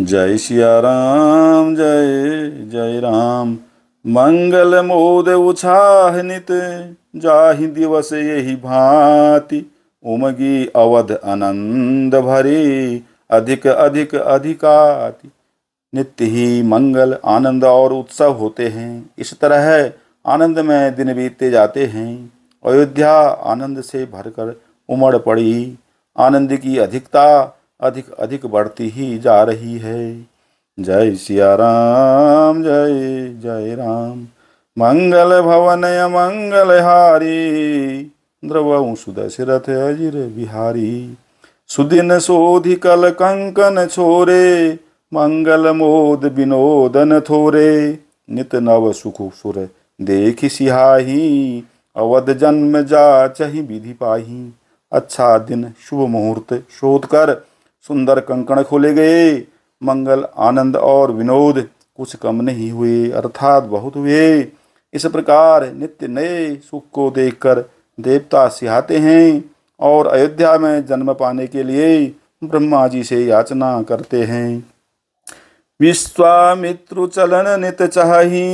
जय सिया राम जय जय राम मंगल मोद उछाह नित जाहि दिवस यही भांति उमगी अवध आनंद भरी अधिक अधिक अधिकाति नित्य ही मंगल आनंद और उत्सव होते हैं इस तरह आनंद में दिन बीतते जाते हैं अयोध्या आनंद से भरकर उमड़ पड़ी आनंद की अधिकता अधिक अधिक बढ़ती ही जा रही है जय सिया राम जय जय राम मंगल भवन मंगल हारी द्रवऊ सुदशरथ अजिर बिहारी सुदिन सोधि कल कंकन छोरे मंगल मोद विनोदन थोरे नित नव सुख सुर देख सिहाही अवध जन्म जा चही विधि पाही अच्छा दिन शुभ मुहूर्त शोध कर सुंदर कंकण खोले गए मंगल आनंद और विनोद कुछ कम नहीं हुए अर्थात बहुत हुए इस प्रकार नित्य नए सुख को देखकर देवता सिहाते हैं और अयोध्या में जन्म पाने के लिए ब्रह्मा जी से याचना करते हैं विश्वामित्रु चलन नित चाही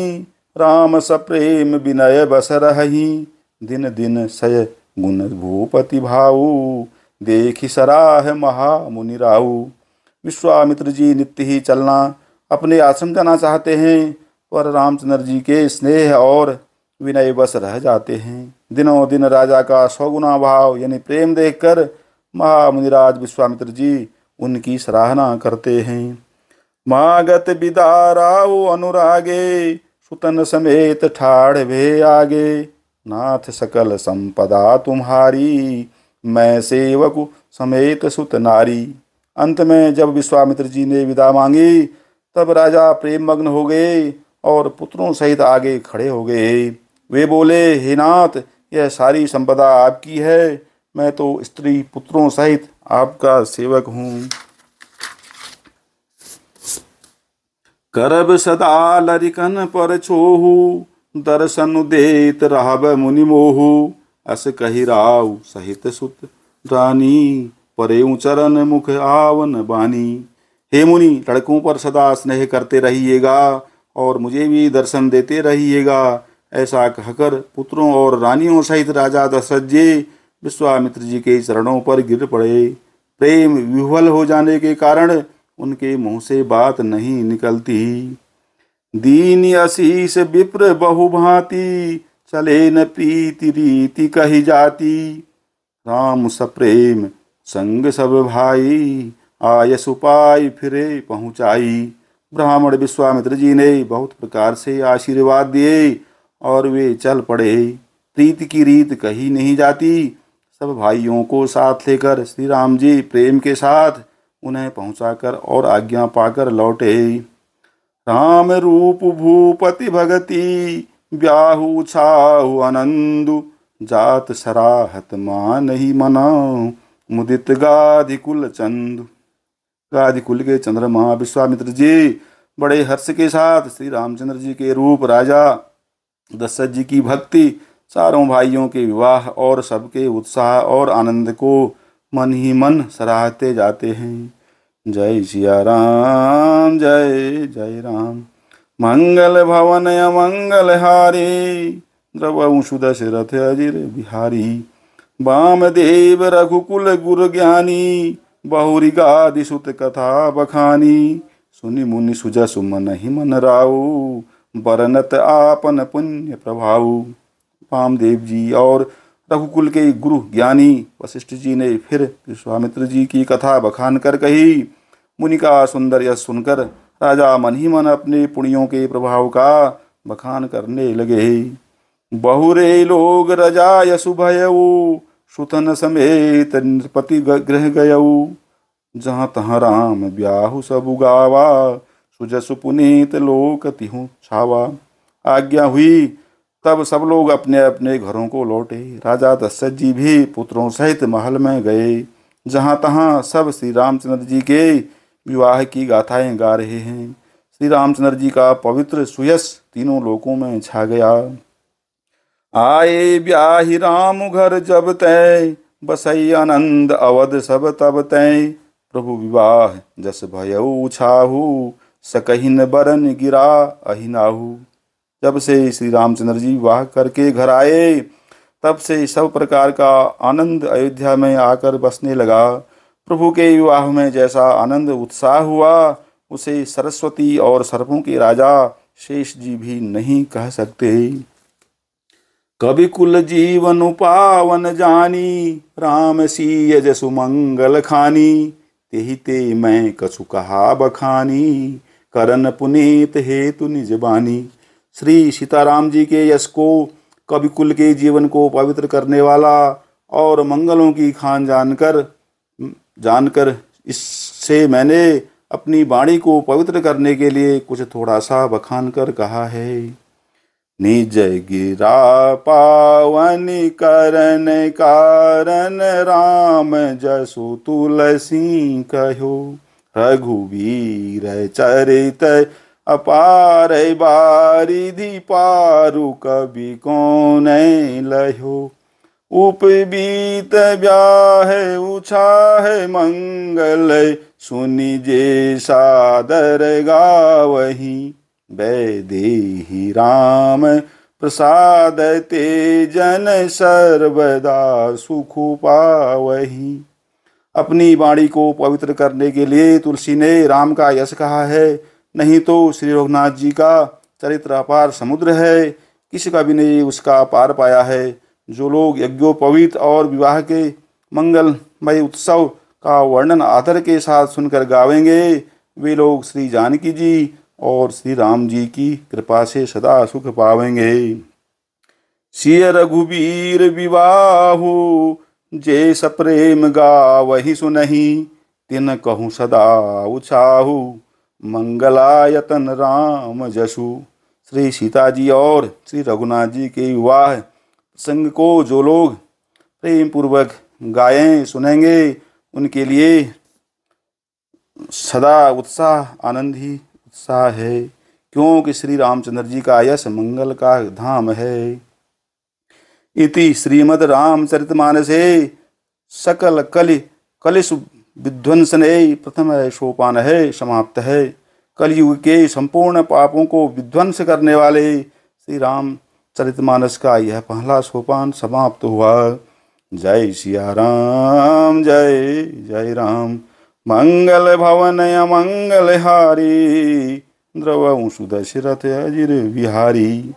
राम सप्रेम विनय बस रही दिन दिन सय गुण भूपति भाऊ देखी सराह महा मुनि राहु विश्वामित्र जी नित्य ही चलना अपने आश्रम जाना चाहते हैं पर रामचंद्र जी के स्नेह और विनय बस रह जाते हैं दिनों दिन राजा का सौगुना भाव यानी प्रेम देखकर महामुनिराज विश्वामित्र जी उनकी सराहना करते हैं मागत राव अनुरागे सुतन समेत ठाढ़ भे आगे नाथ सकल संपदा तुम्हारी मैं सेवक समेत सुत नारी अंत में जब विश्वामित्र जी ने विदा मांगी तब राजा प्रेम मग्न हो गए और पुत्रों सहित आगे खड़े हो गए वे बोले हे नाथ यह सारी संपदा आपकी है मैं तो स्त्री पुत्रों सहित आपका सेवक हूँ करब सदा लरिकन पर छोहू दर्शन देत रहब मोहू अस कही राव सहित सुत रानी परे चरण मुख आवन बानी हे मुनि लड़कों पर सदा स्नेह करते रहिएगा और मुझे भी दर्शन देते रहिएगा ऐसा कहकर पुत्रों और रानियों सहित राजा दशरथ जी विश्वामित्र जी के चरणों पर गिर पड़े प्रेम विह्वल हो जाने के कारण उनके मुंह से बात नहीं निकलती दीन अशीष विप्र बहुभांति चले न प्रीति रीति कही जाती राम सप्रेम संग सब भाई आयस उपाय फिरे पहुँचाई ब्राह्मण विश्वामित्र जी ने बहुत प्रकार से आशीर्वाद दिए और वे चल पड़े प्रीति की रीत कही नहीं जाती सब भाइयों को साथ लेकर श्री राम जी प्रेम के साथ उन्हें पहुंचाकर और आज्ञा पाकर लौटे राम रूप भूपति भगती ब्याहु अनंदु जात सराहत मान ही मनाऊ मुदित कुल चंदु कुल के चंद्रमा विश्वामित्र जी बड़े हर्ष के साथ श्री रामचंद्र जी के रूप राजा दशरथ जी की भक्ति चारों भाइयों के विवाह और सबके उत्साह और आनंद को मन ही मन सराहते जाते हैं जय सिया राम जय जय राम मंगल भवन मंगल हारी द्रवंशु रथ अजिर बिहारी वाम देव रघुकुल गुर ज्ञानी बहुरी गादि सुत कथा बखानी सुनि मुनि सुजसु मन ही मन राऊ बरनत आपन पुण्य प्रभाऊ वामदेव जी और रघुकुल के गुरु ज्ञानी वशिष्ठ जी ने फिर विश्वामित्र जी की कथा बखान कर कही मुनि का सुंदर यश सुनकर राजा मन ही मन अपने पुणियों के प्रभाव का बखान करने लगे बहुरे लोग रजाय सुभयऊ सुतन समेत पति गृह गय जहाँ तहाँ राम ब्याहु सब उगावा सुजसु पुनीत लोक तिहु छावा आज्ञा हुई तब सब लोग अपने अपने घरों को लौटे राजा दशरथ जी भी पुत्रों सहित महल में गए जहाँ तहाँ सब श्री रामचंद्र जी के विवाह की गाथाएं गा रहे हैं श्री रामचंद्र जी का पवित्र सुयस तीनों लोकों में छा गया आए ब्याह राम घर जब तय बसई आनंद अवध सब तब तय प्रभु विवाह जस भयऊ छाहू सकहिन बरन गिरा अहिनाहू जब से श्री रामचंद्र जी विवाह करके घर आए तब से सब प्रकार का आनंद अयोध्या में आकर बसने लगा प्रभु के विवाह में जैसा आनंद उत्साह हुआ उसे सरस्वती और सर्पों के राजा शेष जी भी नहीं कह सकते कवि कुल जीवन उपावन जानी राम सी यजसु मंगल खानी तेहिते मैं कछु कहा बखानी करण पुनीत हेतु निज बानी श्री सीताराम जी के यश को कुल के जीवन को पवित्र करने वाला और मंगलों की खान जानकर जानकर इससे मैंने अपनी वाणी को पवित्र करने के लिए कुछ थोड़ा सा बखान कर कहा है निज गिरा पावन करण कारण राम जसु तुलसी कहो रघुवीर चरित अपार बारिधि पारु कवि कौन लहो उपबीत ब्याह उछाह मंगल सुनि जे सादर गावही वैदेही राम प्रसाद ते जन सर्वदा सुख पावही अपनी वाणी को पवित्र करने के लिए तुलसी ने राम का यश कहा है नहीं तो श्री रघुनाथ जी का चरित्र अपार समुद्र है किसी का भी नहीं उसका पार पाया है जो लोग यज्ञोपवीत और विवाह के मंगलमय उत्सव का वर्णन आदर के साथ सुनकर गावेंगे वे लोग श्री जानकी जी और श्री राम जी की कृपा से सदा सुख पावेंगे सिय रघुवीर विवाह जे सप्रेम गा वही सुनही तिन कहूँ सदा उछाहू मंगलायतन राम जसु श्री सीता जी और श्री रघुनाथ जी के विवाह संघ को जो लोग प्रेम पूर्वक गाएं सुनेंगे उनके लिए सदा उत्साह आनंद ही उत्साह है क्योंकि श्री रामचंद्र जी का यश मंगल का धाम है इति श्रीमद रामचरितमानसे सकल कलि कलिश विध्वंसने प्रथम सोपान है समाप्त है कलयुग के संपूर्ण पापों को विध्वंस करने वाले श्री राम चरितमानस का यह पहला सोपान समाप्त तो हुआ जय सिया राम जय जय राम मंगल भवन मंगल हारी द्रव सुदशरथ अजिर बिहारी